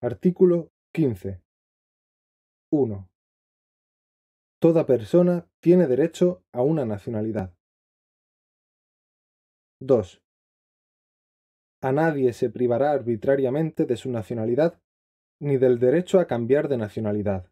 Artículo 15. 1. Toda persona tiene derecho a una nacionalidad. 2. A nadie se privará arbitrariamente de su nacionalidad ni del derecho a cambiar de nacionalidad.